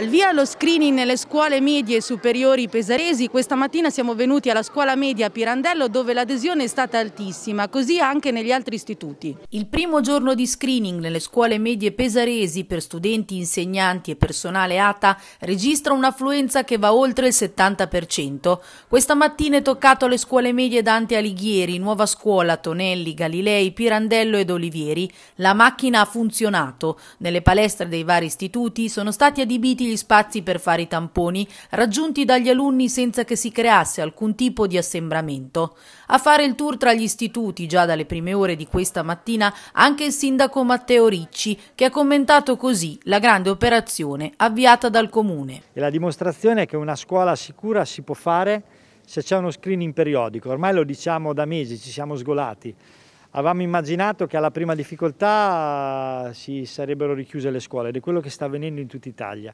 Al via lo screening nelle scuole medie e superiori pesaresi, questa mattina siamo venuti alla scuola media Pirandello dove l'adesione è stata altissima, così anche negli altri istituti. Il primo giorno di screening nelle scuole medie pesaresi per studenti, insegnanti e personale ATA registra un'affluenza che va oltre il 70%. Questa mattina è toccato alle scuole medie Dante Alighieri, Nuova Scuola, Tonelli, Galilei, Pirandello ed Olivieri. La macchina ha funzionato. Nelle palestre dei vari istituti sono stati adibiti gli spazi per fare i tamponi raggiunti dagli alunni senza che si creasse alcun tipo di assembramento. A fare il tour tra gli istituti già dalle prime ore di questa mattina anche il sindaco Matteo Ricci che ha commentato così la grande operazione avviata dal comune. È la dimostrazione è che una scuola sicura si può fare se c'è uno screening periodico, ormai lo diciamo da mesi, ci siamo sgolati. Avevamo immaginato che alla prima difficoltà eh, si sarebbero richiuse le scuole ed è quello che sta avvenendo in tutta Italia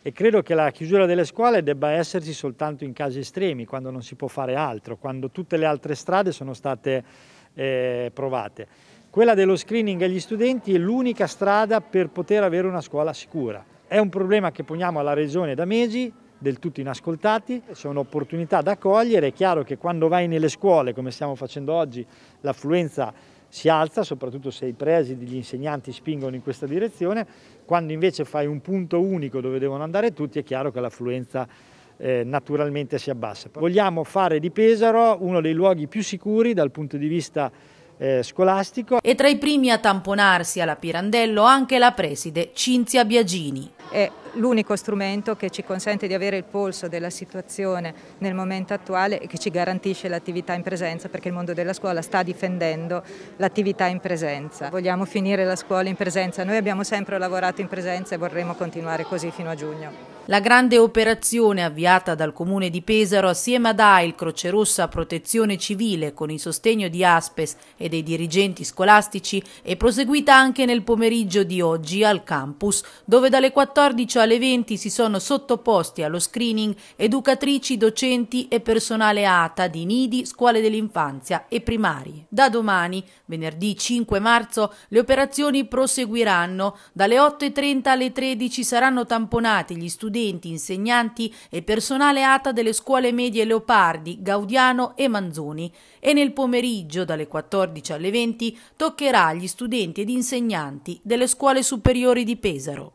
e credo che la chiusura delle scuole debba esserci soltanto in casi estremi, quando non si può fare altro, quando tutte le altre strade sono state eh, provate. Quella dello screening agli studenti è l'unica strada per poter avere una scuola sicura. È un problema che poniamo alla Regione da mesi, del tutto inascoltati, sono opportunità da cogliere, è chiaro che quando vai nelle scuole, come stiamo facendo oggi, l'affluenza si alza, soprattutto se i presidi, gli insegnanti spingono in questa direzione, quando invece fai un punto unico dove devono andare tutti è chiaro che l'affluenza eh, naturalmente si abbassa. Vogliamo fare di Pesaro uno dei luoghi più sicuri dal punto di vista eh, scolastico. E tra i primi a tamponarsi alla Pirandello anche la preside Cinzia Biagini. È eh, l'unico strumento che ci consente di avere il polso della situazione nel momento attuale e che ci garantisce l'attività in presenza perché il mondo della scuola sta difendendo l'attività in presenza. Vogliamo finire la scuola in presenza, noi abbiamo sempre lavorato in presenza e vorremmo continuare così fino a giugno. La grande operazione avviata dal Comune di Pesaro assieme ad AIL, Croce Rossa Protezione Civile con il sostegno di Aspes e dei dirigenti scolastici è proseguita anche nel pomeriggio di oggi al campus, dove dalle 14 alle 20 si sono sottoposti allo screening educatrici, docenti e personale ATA di nidi, scuole dell'infanzia e primari. Da domani, venerdì 5 marzo, le operazioni proseguiranno. Dalle 8.30 alle 13 saranno tamponati gli studenti studenti, insegnanti e personale ATA delle scuole medie Leopardi, Gaudiano e Manzoni e nel pomeriggio dalle 14 alle 20 toccherà agli studenti ed insegnanti delle scuole superiori di Pesaro.